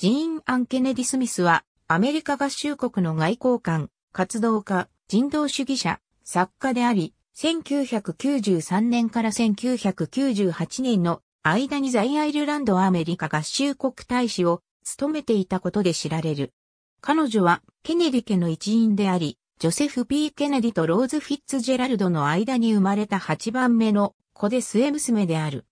ジーン・アン・ケネディ・スミスは、アメリカ合衆国の外交官、活動家、人道主義者、作家であり、1993年から1998年の間に在アイルランドアメリカ合衆国大使を務めていたことで知られる。彼女はケネディ家の一員であり、ジョセフ・ P・ ケネディとローズ・フィッツジェラルドの間に生まれた8番目の子で末娘である。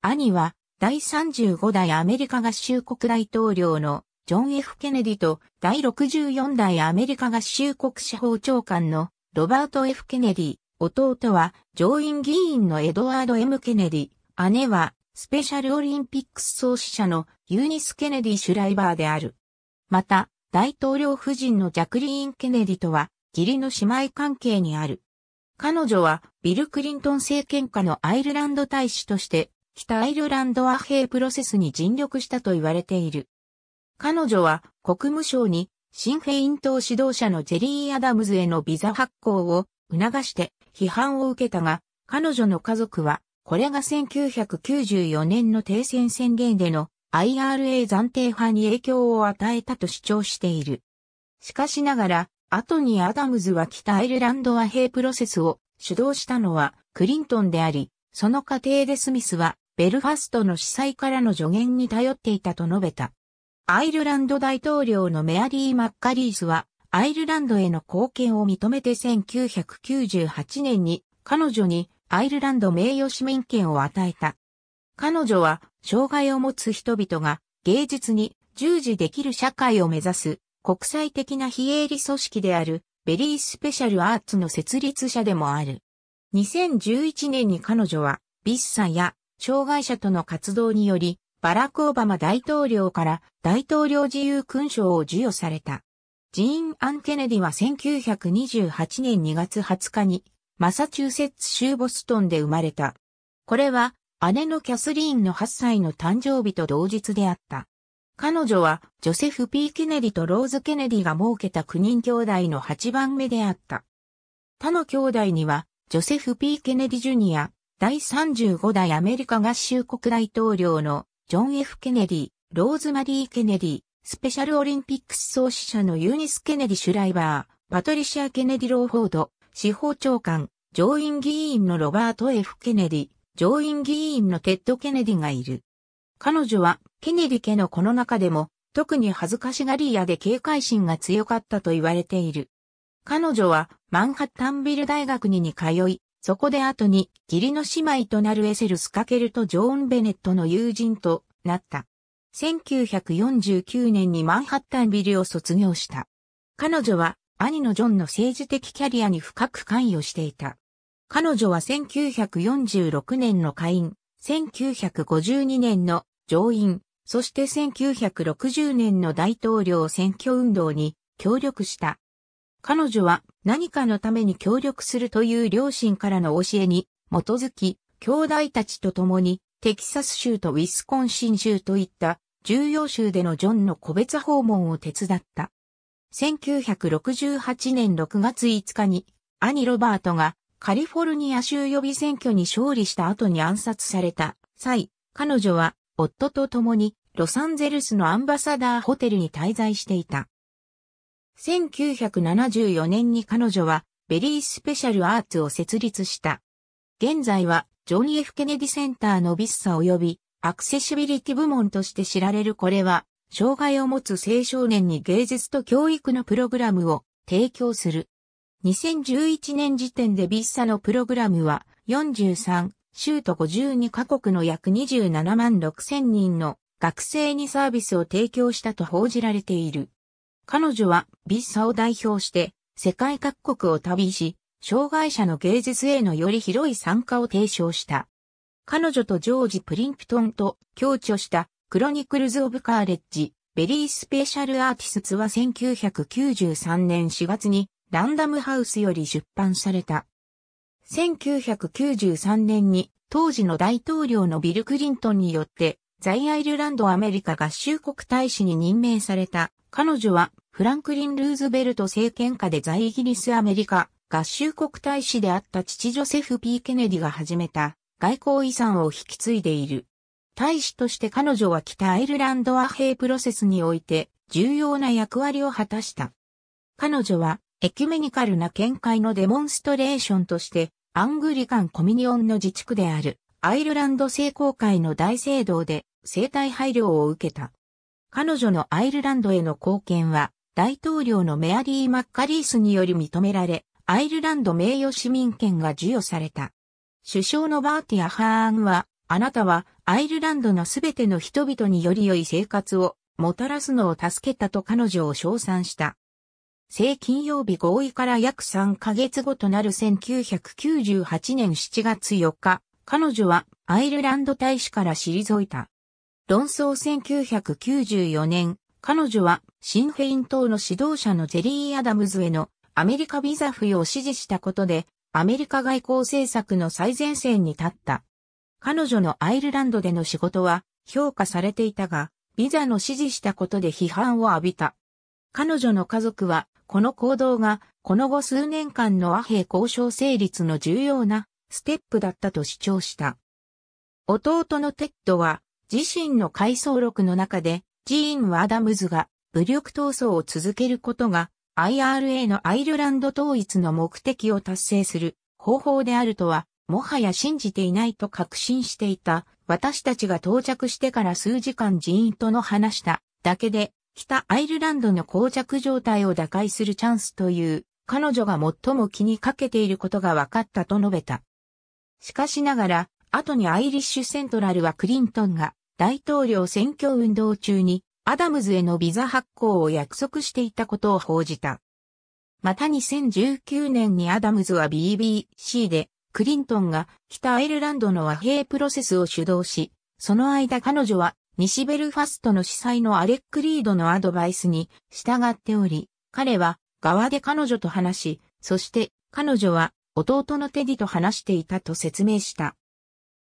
兄は第35代アメリカ合衆国大統領のジョン・ F・ ケネディと第64代アメリカ合衆国司法長官のロバート・ F・ ケネディ、弟は上院議員のエドワード・ M・ ケネディ、姉はスペシャルオリンピックス創始者のユーニス・ケネディ・シュライバーである。また、大統領夫人のジャクリーン・ケネディとは義理の姉妹関係にある。彼女はビル・クリントン政権下のアイルランド大使として北アイルランド和平プロセスに尽力したと言われている。彼女は国務省に新フェイン党指導者のジェリー・アダムズへのビザ発行を促して批判を受けたが、彼女の家族は、これが1994年の停戦宣言での IRA 暫定派に影響を与えたと主張している。しかしながら、後にアダムズは北アイルランド和平プロセスを主導したのはクリントンであり、その過程でスミスはベルファストの司祭からの助言に頼っていたと述べた。アイルランド大統領のメアリー・マッカリースは、アイルランドへの貢献を認めて1998年に彼女にアイルランド名誉市民権を与えた。彼女は障害を持つ人々が芸術に従事できる社会を目指す国際的な非営利組織であるベリースペシャルアーツの設立者でもある。2011年に彼女はビッサや障害者との活動により、バラク・オバマ大統領から大統領自由勲章を授与された。ジーン・アン・ケネディは1928年2月20日にマサチューセッツ州ボストンで生まれた。これは姉のキャスリーンの8歳の誕生日と同日であった。彼女はジョセフ・ P・ ケネディとローズ・ケネディが設けた9人兄弟の8番目であった。他の兄弟にはジョセフ・ P・ ケネディ・ジュニア、第35代アメリカ合衆国大統領のジョン・ F・ ケネディ、ローズマリー・ケネディ、スペシャルオリンピックス創始者のユーニス・ケネディ・シュライバー、パトリシア・ケネディ・ローフォード、司法長官、上院議員のロバート・ F・ ケネディ、上院議員のテッド・ケネディがいる。彼女は、ケネディ家のこの中でも、特に恥ずかしがり屋で警戒心が強かったと言われている。彼女は、マンハッタンビル大学にに通い、そこで後に義理の姉妹となるエセル・スカケルとジョーン・ベネットの友人となった。1949年にマンハッタンビルを卒業した。彼女は兄のジョンの政治的キャリアに深く関与していた。彼女は1946年の下院、1952年の上院、そして1960年の大統領選挙運動に協力した。彼女は何かのために協力するという両親からの教えに基づき、兄弟たちと共にテキサス州とウィスコンシン州といった重要州でのジョンの個別訪問を手伝った。1968年6月5日に兄ロバートがカリフォルニア州予備選挙に勝利した後に暗殺された際、彼女は夫と共にロサンゼルスのアンバサダーホテルに滞在していた。1974年に彼女はベリースペシャルアーツを設立した。現在はジョン・ F・ ケネディセンターのビッサ及びアクセシビリティ部門として知られるこれは、障害を持つ青少年に芸術と教育のプログラムを提供する。2011年時点でビッサのプログラムは43州と52カ国の約27万6千人の学生にサービスを提供したと報じられている。彼女はビッサを代表して世界各国を旅し、障害者の芸術へのより広い参加を提唱した。彼女とジョージ・プリンプトンと共著したクロニクルズ・オブ・カーレッジ、ベリー・スペシャル・アーティスツは1993年4月にランダムハウスより出版された。1993年に当時の大統領のビル・クリントンによって在アイルランドアメリカ合衆国大使に任命された彼女はフランクリン・ルーズベルト政権下で在イギリスアメリカ合衆国大使であった父ジョセフ・ P・ ケネディが始めた外交遺産を引き継いでいる。大使として彼女は北アイルランド和平プロセスにおいて重要な役割を果たした。彼女はエキュメニカルな見解のデモンストレーションとしてアングリカン・コミニオンの自治区であるアイルランド聖公会の大聖堂で生体配慮を受けた。彼女のアイルランドへの貢献は、大統領のメアリー・マッカリースにより認められ、アイルランド名誉市民権が授与された。首相のバーティア・ハーンは、あなたはアイルランドのすべての人々により良い生活をもたらすのを助けたと彼女を称賛した。正金曜日合意から約3ヶ月後となる1998年7月4日、彼女はアイルランド大使から退いた。論争1994年、彼女はシンフェイン党の指導者のジェリー・アダムズへのアメリカビザ付与を支持したことで、アメリカ外交政策の最前線に立った。彼女のアイルランドでの仕事は評価されていたが、ビザの支持したことで批判を浴びた。彼女の家族は、この行動が、この後数年間の和平交渉成立の重要なステップだったと主張した。弟のテッドは、自身の回想録の中で、ジーン・はアダムズが武力闘争を続けることが IRA のアイルランド統一の目的を達成する方法であるとは、もはや信じていないと確信していた。私たちが到着してから数時間ジーンとの話しただけで、北アイルランドの膠着状態を打開するチャンスという、彼女が最も気にかけていることが分かったと述べた。しかしながら、後にアイリッシュセントラルはクリントンが大統領選挙運動中にアダムズへのビザ発行を約束していたことを報じた。また2019年にアダムズは BBC でクリントンが北アイルランドの和平プロセスを主導し、その間彼女は西ベルファストの司祭のアレック・リードのアドバイスに従っており、彼は側で彼女と話し、そして彼女は弟のテディと話していたと説明した。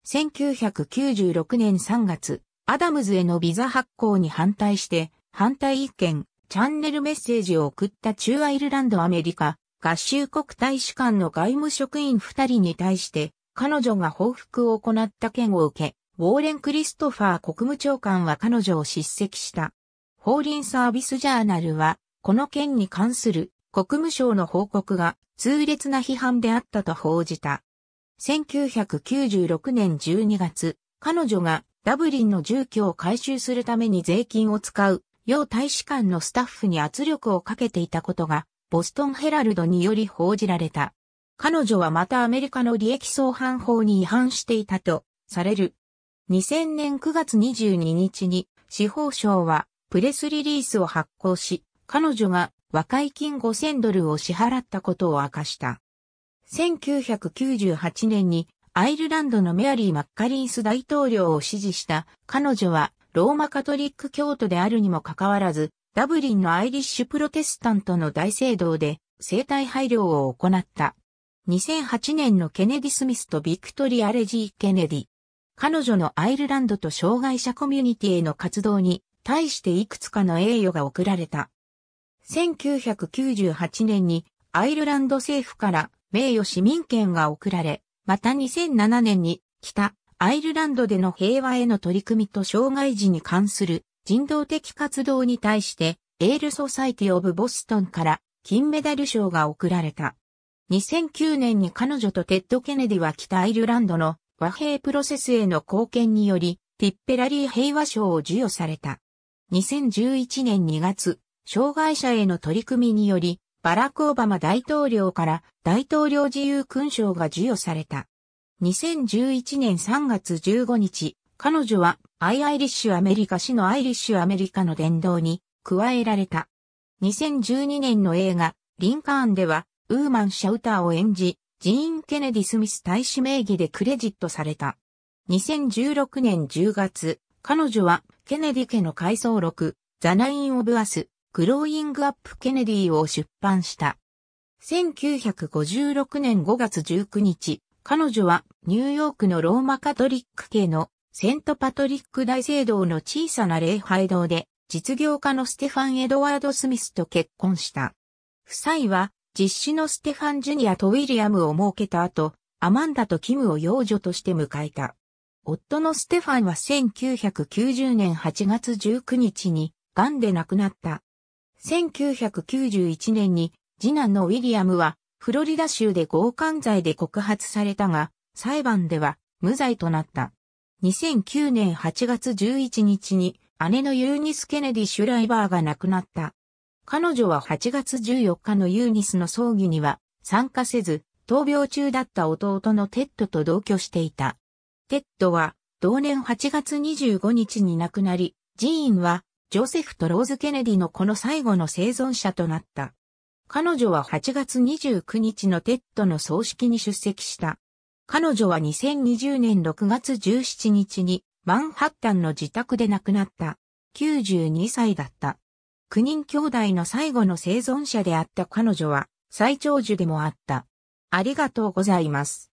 1996年3月、アダムズへのビザ発行に反対して、反対意見、チャンネルメッセージを送った中アイルランドアメリカ、合衆国大使館の外務職員2人に対して、彼女が報復を行った件を受け、ウォーレン・クリストファー国務長官は彼女を叱責した。法輪サービスジャーナルは、この件に関する国務省の報告が痛烈な批判であったと報じた。1996年12月、彼女がダブリンの住居を回収するために税金を使う、要大使館のスタッフに圧力をかけていたことが、ボストンヘラルドにより報じられた。彼女はまたアメリカの利益相反法に違反していたと、される。2000年9月22日に、司法省は、プレスリリースを発行し、彼女が和解金5000ドルを支払ったことを明かした。1998年にアイルランドのメアリー・マッカリース大統領を支持した彼女はローマカトリック教徒であるにもかかわらず、ダブリンのアイリッシュプロテスタントの大聖堂で生体配慮を行った。2008年のケネディ・スミスとビクトリア・レジー・ケネディ。彼女のアイルランドと障害者コミュニティへの活動に対していくつかの栄誉が贈られた。1998年にアイルランド政府から名誉市民権が贈られ、また2007年に北アイルランドでの平和への取り組みと障害児に関する人道的活動に対してエールソサイティオブボストンから金メダル賞が贈られた。2009年に彼女とテッド・ケネディは北アイルランドの和平プロセスへの貢献により、ティッペラリー平和賞を授与された。2011年2月、障害者への取り組みにより、バラク・オバマ大統領から大統領自由勲章が授与された。2011年3月15日、彼女はアイアイリッシュアメリカ氏のアイリッシュアメリカの殿堂に加えられた。2012年の映画、リンカーンでは、ウーマン・シャウターを演じ、ジーン・ケネディ・スミス大使名義でクレジットされた。2016年10月、彼女は、ケネディ家の回想録、ザ・ナイン・オブ・アス、グローイングアップ・ケネディを出版した。1956年5月19日、彼女はニューヨークのローマカトリック系のセントパトリック大聖堂の小さな礼拝堂で実業家のステファン・エドワード・スミスと結婚した。夫妻は実子のステファン・ジュニアとウィリアムを設けた後、アマンダとキムを養女として迎えた。夫のステファンは1990年8月19日に癌で亡くなった。1991年に次男のウィリアムはフロリダ州で強姦罪で告発されたが、裁判では無罪となった。2009年8月11日に姉のユーニス・ケネディ・シュライバーが亡くなった。彼女は8月14日のユーニスの葬儀には参加せず、闘病中だった弟のテッドと同居していた。テッドは同年8月25日に亡くなり、寺院はジョセフとローズ・ケネディのこの最後の生存者となった。彼女は8月29日のテッドの葬式に出席した。彼女は2020年6月17日にマンハッタンの自宅で亡くなった。92歳だった。9人兄弟の最後の生存者であった彼女は最長寿でもあった。ありがとうございます。